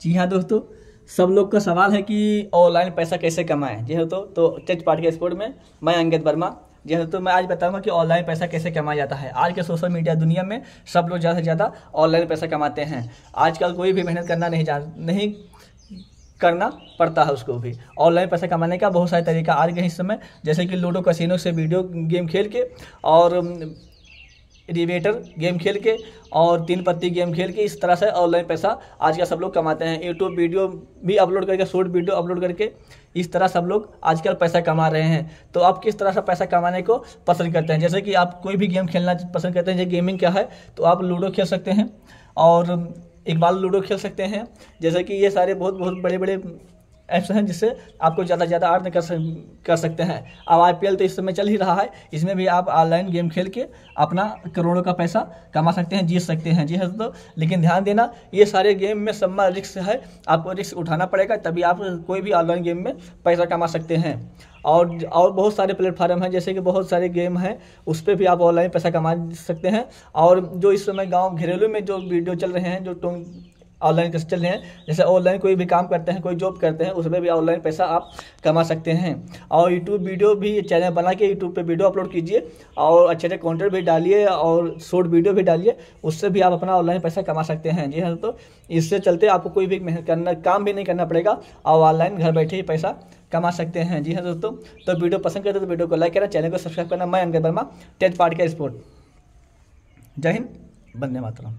जी हाँ दोस्तों सब लोग का सवाल है कि ऑनलाइन पैसा कैसे कमाएं जी हाँ दोस्तों तो चर्च पार्ट के स्पोर्ट में मैं अंकित वर्मा जी हाँ दोस्तों मैं आज बताऊंगा कि ऑनलाइन पैसा कैसे कमाया जाता है आज के सोशल मीडिया दुनिया में सब लोग ज़्यादा से ज़्यादा ऑनलाइन पैसा कमाते हैं आजकल कोई भी मेहनत करना नहीं जा नहीं करना पड़ता है उसको भी ऑनलाइन पैसा कमाने का बहुत सारे तरीका आज के इस समय जैसे कि लूडो कसिनो से वीडियो गेम खेल के और डेबेटर गेम खेल के और तीन पत्ती गेम खेल के इस तरह से ऑनलाइन पैसा आज का सब लोग कमाते हैं यूट्यूब वीडियो भी अपलोड करके शॉर्ट वीडियो अपलोड करके इस तरह सब लोग आजकल पैसा कमा रहे हैं तो आप किस तरह से पैसा कमाने को पसंद करते हैं जैसे कि आप कोई भी गेम खेलना पसंद करते हैं जैसे गेमिंग क्या है तो आप लूडो खेल सकते हैं और इकबाल लूडो खेल सकते हैं जैसे कि ये सारे बहुत बहुत बड़े बड़े ऐप्स हैं जिससे आपको ज़्यादा ज़्यादा अर्न कर कर सकते हैं अब आई तो इस समय चल ही रहा है इसमें भी आप ऑनलाइन गेम खेल के अपना करोड़ों का पैसा कमा सकते हैं जीत सकते हैं जी हाँ तो लेकिन ध्यान देना ये सारे गेम में सम्मा रिस्क है आपको रिस्क उठाना पड़ेगा तभी आप कोई भी ऑनलाइन गेम में पैसा कमा सकते हैं और और बहुत सारे प्लेटफार्म हैं जैसे कि बहुत सारे गेम हैं उस पर भी आप ऑनलाइन पैसा कमा सकते हैं और जो इस समय गांव घरेलू में जो वीडियो चल रहे हैं जो ऑनलाइन कैसे चल रहे हैं जैसे ऑनलाइन कोई भी काम करते हैं कोई जॉब करते हैं उसमें भी ऑनलाइन पैसा आप कमा सकते हैं और यूट्यूब वीडियो भी चैनल बना के यूट्यूब पे वीडियो अपलोड कीजिए और अच्छे अच्छे कॉन्टेंट भी डालिए और शॉर्ट वीडियो भी डालिए उससे भी आप अपना ऑनलाइन पैसा कमा सकते हैं जी हाँ तो इससे चलते आपको कोई भी मेहनत करना काम भी नहीं करना पड़ेगा और ऑनलाइन घर बैठे ही पैसा कमा सकते हैं जी हाँ दोस्तों तो वीडियो पसंद करते तो वीडियो को लाइक करना चैनल को सब्सक्राइब करना मैं अंकित वर्मा टेंथ पार्ट का स्पोर्ट जय हिंद बंदे मातरम